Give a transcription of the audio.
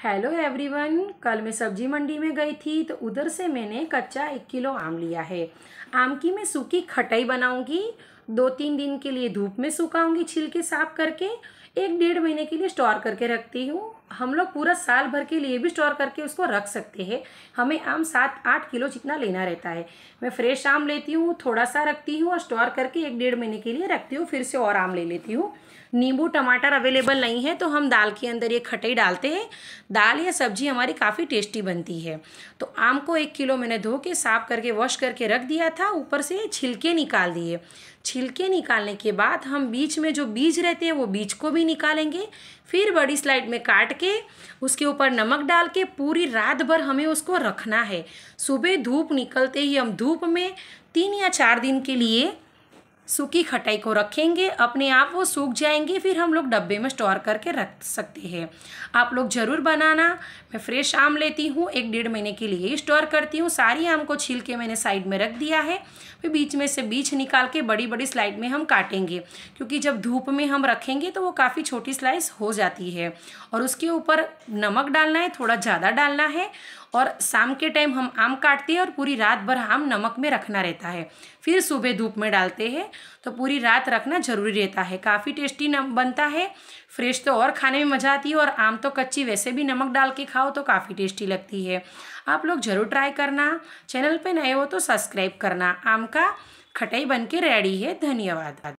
hello everyone कल मैं सब्जी मंडी में गई थी तो उधर से मैंने कच्चा एक किलो आम लिया है आम की मैं सूखी खटाई बनाऊंगी दो तीन दिन के लिए धूप में सुखाऊंगी छिलके साफ करके एक डेढ़ महीने के लिए स्टोर करके रखती हूँ हम लोग पूरा साल भर के लिए भी स्टोर करके उसको रख सकते हैं हमें आम सात आठ किलो जितना लेना रहता है मैं फ्रेश आम लेती हूँ थोड़ा सा रखती हूँ और स्टोर करके एक डेढ़ महीने के लिए रखती हूँ फिर से और आम ले लेती हूँ नींबू टमाटर अवेलेबल नहीं है तो हम दाल के अंदर ये खटई डालते हैं दाल या सब्जी हमारी काफ़ी टेस्टी बनती है तो आम को एक किलो मैंने धो के साफ करके वॉश करके रख दिया था ऊपर से छिलके निकाल दिए छिलके निकालने के बाद हम बीच में जो बीज रहते हैं वो बीज को भी निकालेंगे फिर बड़ी स्लाइड में काट के उसके ऊपर नमक डाल के पूरी रात भर हमें उसको रखना है सुबह धूप निकलते ही हम धूप में तीन या चार दिन के लिए सूखी खटाई को रखेंगे अपने आप वो सूख जाएंगे फिर हम लोग डब्बे में स्टोर करके रख सकते हैं आप लोग ज़रूर बनाना मैं फ्रेश आम लेती हूँ एक डेढ़ महीने के लिए ही स्टोर करती हूँ सारी आम को छील के मैंने साइड में रख दिया है फिर बीच में से बीच निकाल के बड़ी बड़ी स्लाइड में हम काटेंगे क्योंकि जब धूप में हम रखेंगे तो वो काफ़ी छोटी स्लाइस हो जाती है और उसके ऊपर नमक डालना है थोड़ा ज़्यादा डालना है और शाम के टाइम हम आम काटते हैं और पूरी रात भर आम नमक में रखना रहता है फिर सुबह धूप में डालते हैं तो पूरी रात रखना जरूरी रहता है काफ़ी टेस्टी नम बनता है फ्रेश तो और खाने में मज़ा आती है और आम तो कच्ची वैसे भी नमक डाल के खाओ तो काफ़ी टेस्टी लगती है आप लोग ज़रूर ट्राई करना चैनल पर नए हो तो सब्सक्राइब करना आम का खटाई बन के रेडी है धन्यवाद